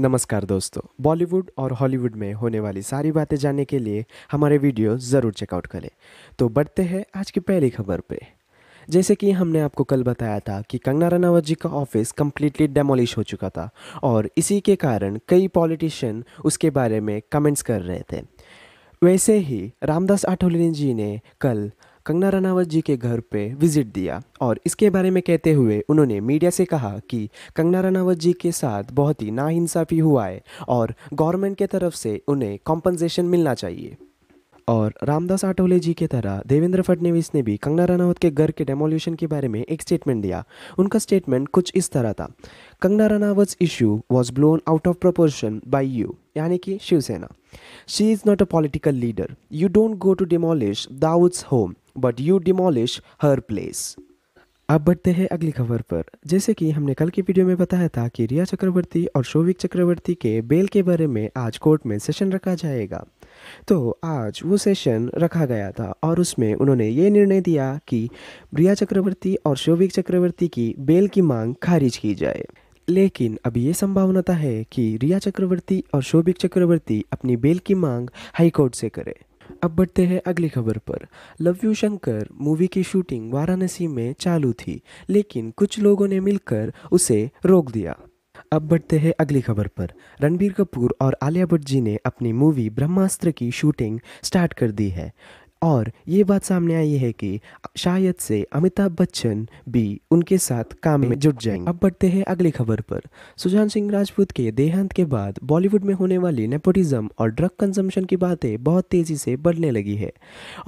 नमस्कार दोस्तों बॉलीवुड और हॉलीवुड में होने वाली सारी बातें जानने के लिए हमारे वीडियो ज़रूर चेकआउट करें तो बढ़ते हैं आज की पहली खबर पे जैसे कि हमने आपको कल बताया था कि कंगना रनावत जी का ऑफिस कम्प्लीटली डेमोलिश हो चुका था और इसी के कारण कई पॉलिटिशियन उसके बारे में कमेंट्स कर रहे थे वैसे ही रामदास आठोलिन जी ने कल कंगना रनावत जी के घर पे विजिट दिया और इसके बारे में कहते हुए उन्होंने मीडिया से कहा कि कंगना रनावत जी के साथ बहुत ही नाइंसाफ़ी हुआ है और गवर्नमेंट के तरफ से उन्हें कॉम्पनसेशन मिलना चाहिए और रामदास आठोले जी के तरह देवेंद्र फडणवीस ने भी कंगना रनावत के घर के डेमोल्यूशन के बारे में एक स्टेटमेंट दिया उनका स्टेटमेंट कुछ इस तरह था Kangana Ranaut issue was blown out of proportion by you यानी कि Shiv Sena she is not a political leader you don't go to demolish Dawood's home but you demolish her place अब बढ़ते हैं अगली खबर पर जैसे कि हमने कल की वीडियो में बताया था कि रिया चक्रवर्ती और शोविक चक्रवर्ती के बेल के बारे में आज कोर्ट में सेशन रखा जाएगा तो आज वो सेशन रखा गया था और उसमें उन्होंने ये निर्णय दिया कि रिया चक्रवर्ती और शोविक चक्रवर्ती की बेल की मांग खारिज की जाए लेकिन अब ये संभावनाता है कि रिया चक्रवर्ती और शोभिक चक्रवर्ती अपनी बेल की मांग हाईकोर्ट से करें अब बढ़ते हैं अगली खबर पर लव यू शंकर मूवी की शूटिंग वाराणसी में चालू थी लेकिन कुछ लोगों ने मिलकर उसे रोक दिया अब बढ़ते हैं अगली खबर पर रणबीर कपूर और आलिया भट्ट जी ने अपनी मूवी ब्रह्मास्त्र की शूटिंग स्टार्ट कर दी है और ये बात सामने आई है कि शायद से अमिताभ बच्चन भी उनके साथ काम में जुट जाएंगे अब बढ़ते हैं अगली खबर पर सुशांत सिंह राजपूत के देहांत के बाद बॉलीवुड में होने वाली नेपोटिज्म और ड्रग कंजम्पशन की बातें बहुत तेजी से बढ़ने लगी है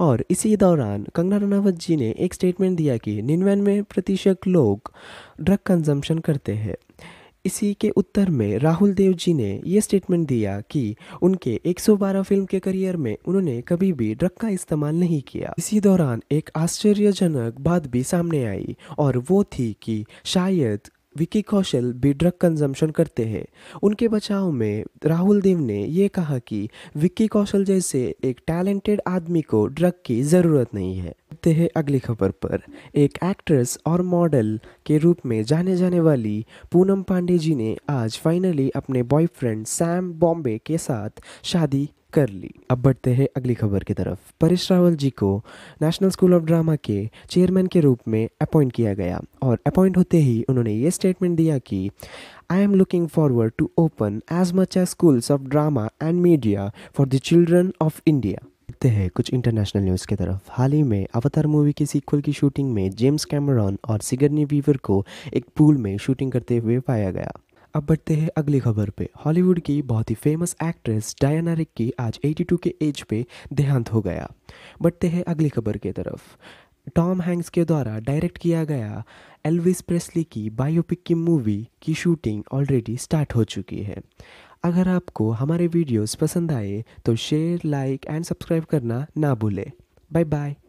और इसी दौरान कंगना रनावत जी ने एक स्टेटमेंट दिया कि निन्यानवे प्रतिशत लोग ड्रग कंजम्पशन करते हैं इसी के उत्तर में राहुल देव जी ने यह स्टेटमेंट दिया कि उनके 112 फिल्म के करियर में उन्होंने कभी भी ड्रग का इस्तेमाल नहीं किया इसी दौरान एक आश्चर्यजनक बात भी सामने आई और वो थी कि शायद विकी कौशल भी ड्रग कंजम्पशन करते हैं उनके बचाव में राहुल देव ने यह कहा कि विक्की कौशल जैसे एक टैलेंटेड आदमी को ड्रग की ज़रूरत नहीं है देखते अगली खबर पर एक एक्ट्रेस और मॉडल के रूप में जाने जाने वाली पूनम पांडे जी ने आज फाइनली अपने बॉयफ्रेंड सैम बॉम्बे के साथ शादी कर ली अब बढ़ते हैं अगली खबर की तरफ परेश रावल जी को नेशनल स्कूल ऑफ ड्रामा के चेयरमैन के रूप में अपॉइंट किया गया और अपॉइंट होते ही उन्होंने ये स्टेटमेंट दिया कि I am looking forward to open as much as schools of drama and media for the children of India देखते हैं कुछ इंटरनेशनल न्यूज़ की तरफ हाल ही में अवतार मूवी के सीक्वल की शूटिंग में जेम्स कैमरॉन और सिगरनी वीवर को एक पूल में शूटिंग करते हुए पाया गया अब बढ़ते हैं अगली खबर पे हॉलीवुड की बहुत ही फेमस एक्ट्रेस डायना रिक की आज 82 के एज पे देहांत हो गया बढ़ते हैं अगली खबर की तरफ टॉम हैंक्स के द्वारा डायरेक्ट किया गया एल्विस प्रेस्ली की बायोपिक की मूवी की शूटिंग ऑलरेडी स्टार्ट हो चुकी है अगर आपको हमारे वीडियोस पसंद आए तो शेयर लाइक एंड सब्सक्राइब करना ना भूलें बाय बाय